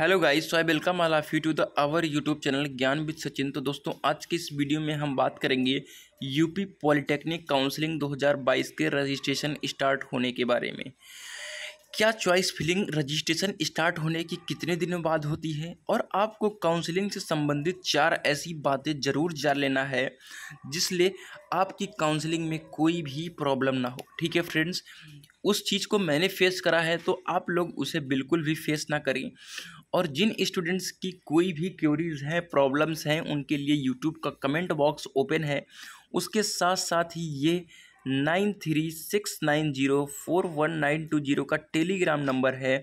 hello guys so तो I welcome all of you to the our YouTube channel Gyan with Sachin तो दोस्तों आज की इस वीडियो में हम बात करेंगे यूपी पॉलिटेक्निक काउंसलिंग 2022 के रजिस्ट्रेशन स्टार्ट होने के बारे में क्या चॉइस फिलिंग रजिस्ट्रेशन स्टार्ट होने की कितने दिनों बाद होती है और आपको काउंसलिंग से संबंधित चार ऐसी बातें ज़रूर जान लेना है जिसलिए आपकी काउंसलिंग में कोई भी प्रॉब्लम ना हो ठीक है फ्रेंड्स उस चीज़ को मैंने फेस करा है तो आप लोग उसे बिल्कुल भी फेस ना करें और जिन स्टूडेंट्स की कोई भी क्यूरीज हैं प्रॉब्लम्स हैं उनके लिए यूट्यूब का कमेंट बॉक्स ओपन है उसके साथ साथ ही ये nine three six nine zero four one nine two zero का टेलीग्राम नंबर है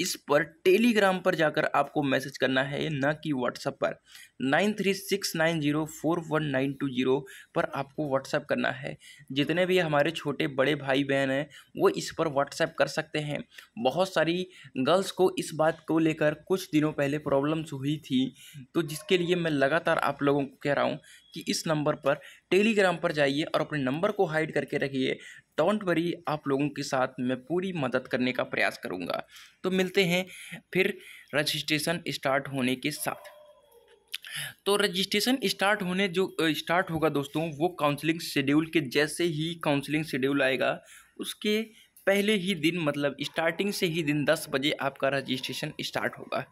इस पर टेलीग्राम पर जाकर आपको मैसेज करना है ना कि व्हाट्सएप पर nine three six nine zero four one nine two zero पर आपको व्हाट्सएप करना है जितने भी हमारे छोटे बड़े भाई बहन हैं वो इस पर व्हाट्सएप कर सकते हैं बहुत सारी गर्ल्स को इस बात को लेकर कुछ दिनों पहले प्रॉब्लम्स हुई थी तो जिसके लिए मैं लगातार आप लोगों को कह रहा हूँ कि इस नंबर पर टेलीग्राम पर जाइए और अपने नंबर को हाइड करके रखिए डोंट वरी आप लोगों के साथ मैं पूरी मदद करने का प्रयास करूँगा तो मिलते हैं फिर रजिस्ट्रेशन स्टार्ट होने के साथ तो रजिस्ट्रेशन स्टार्ट होने जो स्टार्ट होगा दोस्तों वो काउंसलिंग शेड्यूल के जैसे ही काउंसलिंग शेड्यूल आएगा उसके पहले ही दिन मतलब स्टार्टिंग से ही दिन दस बजे आपका रजिस्ट्रेशन स्टार्ट होगा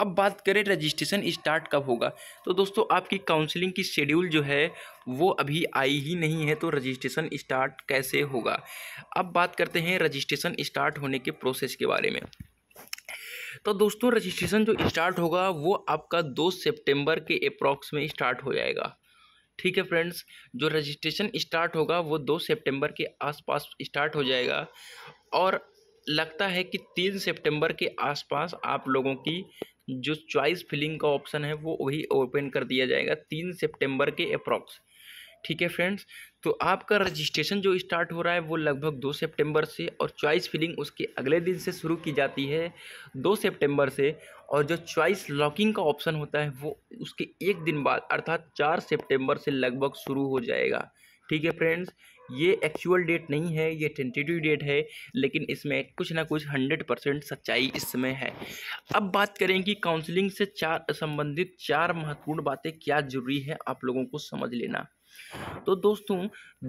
अब बात करें रजिस्ट्रेशन स्टार्ट कब होगा तो दोस्तों आपकी काउंसलिंग की शेड्यूल जो है वो अभी आई ही नहीं है तो रजिस्ट्रेशन स्टार्ट कैसे होगा अब बात करते हैं रजिस्ट्रेशन स्टार्ट होने के प्रोसेस के बारे में तो दोस्तों रजिस्ट्रेशन जो स्टार्ट होगा वो आपका दो सेप्टेम्बर के अप्रॉक्स में स्टार्ट हो जाएगा ठीक है फ्रेंड्स जो रजिस्ट्रेशन स्टार्ट होगा वो दो सितंबर के आसपास स्टार्ट हो जाएगा और लगता है कि तीन सितंबर के आसपास आप लोगों की जो चॉइस फिलिंग का ऑप्शन है वो वही ओपन कर दिया जाएगा तीन सितंबर के अप्रॉक्स ठीक है फ्रेंड्स तो आपका रजिस्ट्रेशन जो स्टार्ट हो रहा है वो लगभग दो सितंबर से और चॉइस फिलिंग उसके अगले दिन से शुरू की जाती है दो सितंबर से और जो चॉइस लॉकिंग का ऑप्शन होता है वो उसके एक दिन बाद अर्थात चार सितंबर से लगभग शुरू हो जाएगा ठीक है फ्रेंड्स ये एक्चुअल डेट नहीं है ये टेंटेटिव डेट है लेकिन इसमें कुछ ना कुछ हंड्रेड परसेंट सच्चाई इस समय है अब बात करें कि काउंसलिंग से चार संबंधित चार महत्वपूर्ण बातें क्या जरूरी है आप लोगों को समझ लेना तो दोस्तों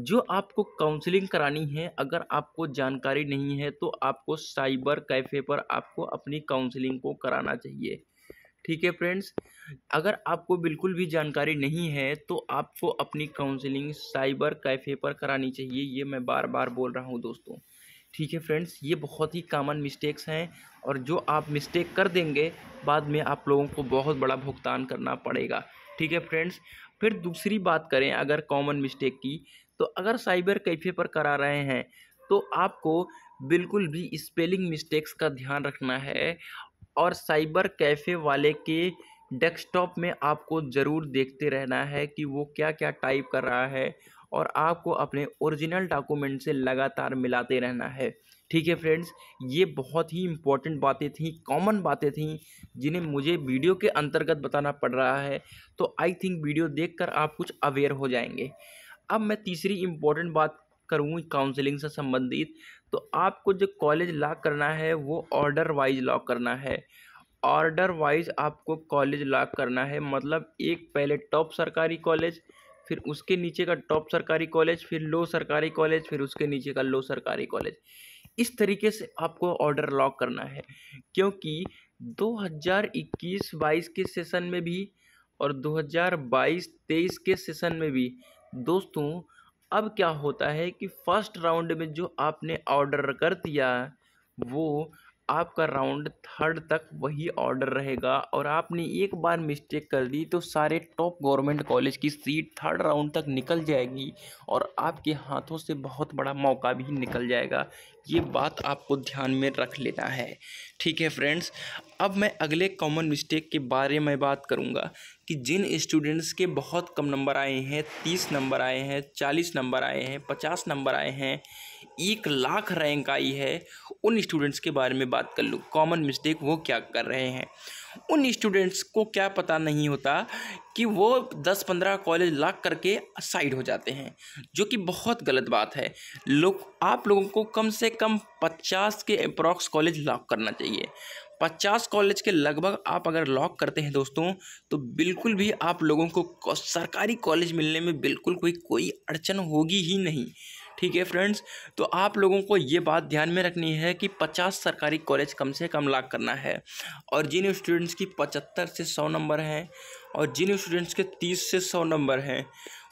जो आपको काउंसलिंग करानी है अगर आपको जानकारी नहीं है तो आपको साइबर कैफ़े पर आपको अपनी काउंसलिंग को कराना चाहिए ठीक है फ्रेंड्स अगर आपको बिल्कुल भी जानकारी नहीं है तो आपको अपनी काउंसलिंग साइबर कैफ़े पर करानी चाहिए ये मैं बार बार बोल रहा हूँ दोस्तों ठीक है फ्रेंड्स ये बहुत ही कॉमन मिस्टेक्स हैं और जो आप मिस्टेक कर देंगे बाद में आप लोगों को बहुत बड़ा भुगतान करना पड़ेगा ठीक है फ्रेंड्स फिर दूसरी बात करें अगर कॉमन मिस्टेक की तो अगर साइबर कैफ़े पर करा रहे हैं तो आपको बिल्कुल भी स्पेलिंग मिस्टेक्स का ध्यान रखना है और साइबर कैफ़े वाले के डेस्कटॉप में आपको ज़रूर देखते रहना है कि वो क्या क्या टाइप कर रहा है और आपको अपने ओरिजिनल डॉक्यूमेंट से लगातार मिलाते रहना है ठीक है फ्रेंड्स ये बहुत ही इम्पॉर्टेंट बातें थी कॉमन बातें थी जिन्हें मुझे वीडियो के अंतर्गत बताना पड़ रहा है तो आई थिंक वीडियो देखकर आप कुछ अवेयर हो जाएंगे अब मैं तीसरी इम्पॉर्टेंट बात करूँ काउंसलिंग से संबंधित तो आपको जो कॉलेज लॉक करना है वो ऑर्डर वाइज लॉक करना है ऑर्डर वाइज आपको कॉलेज लॉक करना है मतलब एक पहले टॉप सरकारी कॉलेज फिर उसके नीचे का टॉप सरकारी कॉलेज फिर लो सरकारी कॉलेज फिर उसके नीचे का लो सरकारी कॉलेज इस तरीके से आपको ऑर्डर लॉक करना है क्योंकि 2021-22 के सेशन में भी और 2022-23 के सेशन में भी दोस्तों अब क्या होता है कि फर्स्ट राउंड में जो आपने ऑर्डर कर दिया वो आपका राउंड थर्ड तक वही ऑर्डर रहेगा और आपने एक बार मिस्टेक कर दी तो सारे टॉप गवर्नमेंट कॉलेज की सीट थर्ड राउंड तक निकल जाएगी और आपके हाथों से बहुत बड़ा मौका भी निकल जाएगा ये बात आपको ध्यान में रख लेना है ठीक है फ्रेंड्स अब मैं अगले कॉमन मिस्टेक के बारे में बात करूँगा कि जिन स्टूडेंट्स के बहुत कम नंबर आए हैं तीस नंबर आए हैं चालीस नंबर आए हैं पचास नंबर आए हैं एक लाख रैंक आई है उन स्टूडेंट्स के बारे में बात कर लूँ कॉमन मिस्टेक वो क्या कर रहे हैं उन स्टूडेंट्स को क्या पता नहीं होता कि वो दस पंद्रह कॉलेज लाख करके साइड हो जाते हैं जो कि बहुत गलत बात है लोग आप लोगों को कम से कम पचास के अप्रॉक्स कॉलेज लॉक करना चाहिए पचास कॉलेज के लगभग आप अगर लॉक करते हैं दोस्तों तो बिल्कुल भी आप लोगों को सरकारी कॉलेज मिलने में बिल्कुल कोई कोई अड़चन होगी ही नहीं ठीक है फ्रेंड्स तो आप लोगों को ये बात ध्यान में रखनी है कि पचास सरकारी कॉलेज कम से कम लाख करना है और जिन स्टूडेंट्स की पचहत्तर से सौ नंबर हैं और जिन स्टूडेंट्स के तीस से सौ नंबर हैं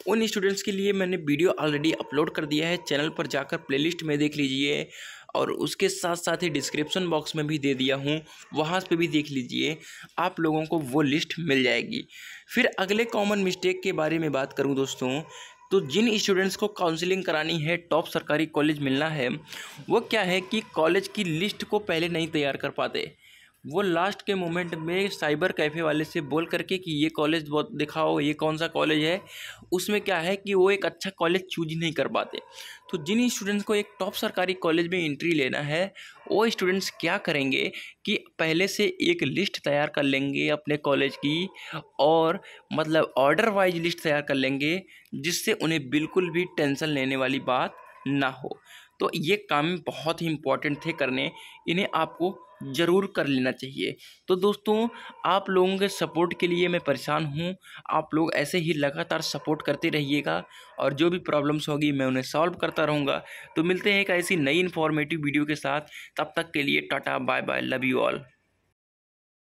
उन स्टूडेंट्स के लिए मैंने वीडियो ऑलरेडी अपलोड कर दिया है चैनल पर जाकर प्लेलिस्ट में देख लीजिए और उसके साथ साथ ही डिस्क्रिप्शन बॉक्स में भी दे दिया हूँ वहाँ पे भी देख लीजिए आप लोगों को वो लिस्ट मिल जाएगी फिर अगले कॉमन मिस्टेक के बारे में बात करूँ दोस्तों तो जिन स्टूडेंट्स को काउंसलिंग करानी है टॉप सरकारी कॉलेज मिलना है वो क्या है कि कॉलेज की लिस्ट को पहले नहीं तैयार कर पाते वो लास्ट के मोमेंट में साइबर कैफ़े वाले से बोल करके कि ये कॉलेज बहुत दिखाओ ये कौन सा कॉलेज है उसमें क्या है कि वो एक अच्छा कॉलेज चूज नहीं कर पाते तो जिन स्टूडेंट्स को एक टॉप सरकारी कॉलेज में एंट्री लेना है वो स्टूडेंट्स क्या करेंगे कि पहले से एक लिस्ट तैयार कर लेंगे अपने कॉलेज की और मतलब ऑर्डर वाइज लिस्ट तैयार कर लेंगे जिससे उन्हें बिल्कुल भी टेंशन लेने वाली बात ना हो तो ये काम बहुत ही इम्पॉर्टेंट थे करने इन्हें आपको ज़रूर कर लेना चाहिए तो दोस्तों आप लोगों के सपोर्ट के लिए मैं परेशान हूँ आप लोग ऐसे ही लगातार सपोर्ट करते रहिएगा और जो भी प्रॉब्लम्स होगी मैं उन्हें सॉल्व करता रहूँगा तो मिलते हैं एक ऐसी नई इन्फॉर्मेटिव वीडियो के साथ तब तक के लिए tata bye bye love you all